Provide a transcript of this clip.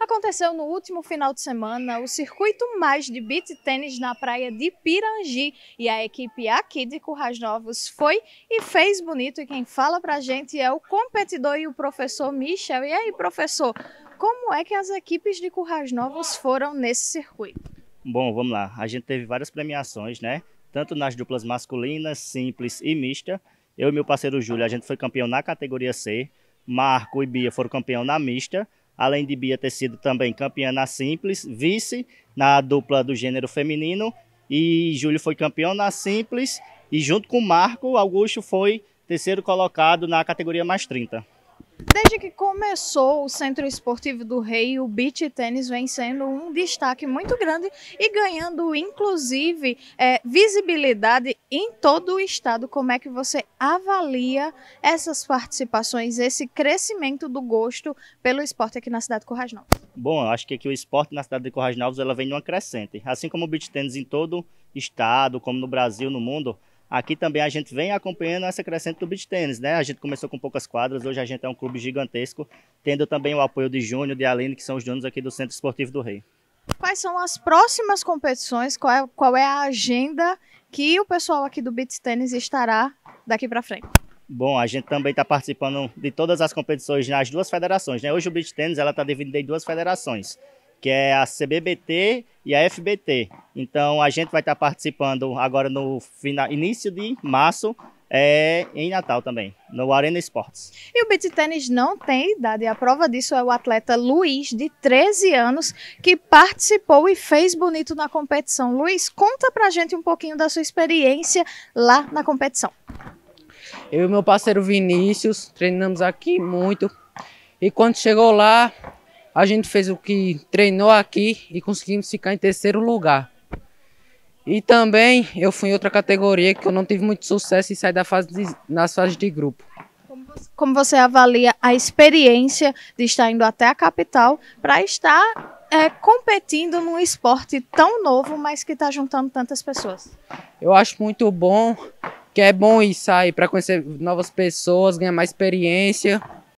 Aconteceu no último final de semana o circuito mais de beach tênis na praia de Pirangi e a equipe aqui de Currais Novos foi e fez bonito e quem fala pra gente é o competidor e o professor Michel. E aí, professor, como é que as equipes de Currais Novos foram nesse circuito? Bom, vamos lá. A gente teve várias premiações, né? Tanto nas duplas masculinas, simples e mista. Eu e meu parceiro Júlio, a gente foi campeão na categoria C. Marco e Bia foram campeão na mista além de Bia ter sido também campeã na simples, vice na dupla do gênero feminino e Júlio foi campeão na simples e junto com Marco Augusto foi terceiro colocado na categoria mais 30. Desde que começou o Centro Esportivo do Rei, o beach tênis vem sendo um destaque muito grande e ganhando, inclusive, é, visibilidade em todo o estado. Como é que você avalia essas participações, esse crescimento do gosto pelo esporte aqui na cidade de Corrais Novos? Bom, eu acho que aqui o esporte na cidade de Corrais Novos ela vem de uma crescente. Assim como o beach tênis em todo estado, como no Brasil, no mundo, Aqui também a gente vem acompanhando essa crescente do beach tênis, né? A gente começou com poucas quadras, hoje a gente é um clube gigantesco, tendo também o apoio de Júnior, de Aline, que são os donos aqui do Centro Esportivo do Rei. Quais são as próximas competições? Qual é, qual é a agenda que o pessoal aqui do beach tênis estará daqui para frente? Bom, a gente também está participando de todas as competições nas duas federações, né? Hoje o beach tênis ela está dividida em duas federações, que é a CBBT e a FBT. Então a gente vai estar participando agora no final, início de março é, em Natal também, no Arena Esportes. E o beat tênis não tem idade. A prova disso é o atleta Luiz, de 13 anos, que participou e fez bonito na competição. Luiz, conta pra gente um pouquinho da sua experiência lá na competição. Eu e meu parceiro Vinícius treinamos aqui muito. E quando chegou lá, a gente fez o que treinou aqui e conseguimos ficar em terceiro lugar. E também eu fui em outra categoria que eu não tive muito sucesso e sair da fase de, nas fases de grupo. Como você avalia a experiência de estar indo até a capital para estar é, competindo num esporte tão novo, mas que está juntando tantas pessoas? Eu acho muito bom, que é bom ir sair para conhecer novas pessoas, ganhar mais experiência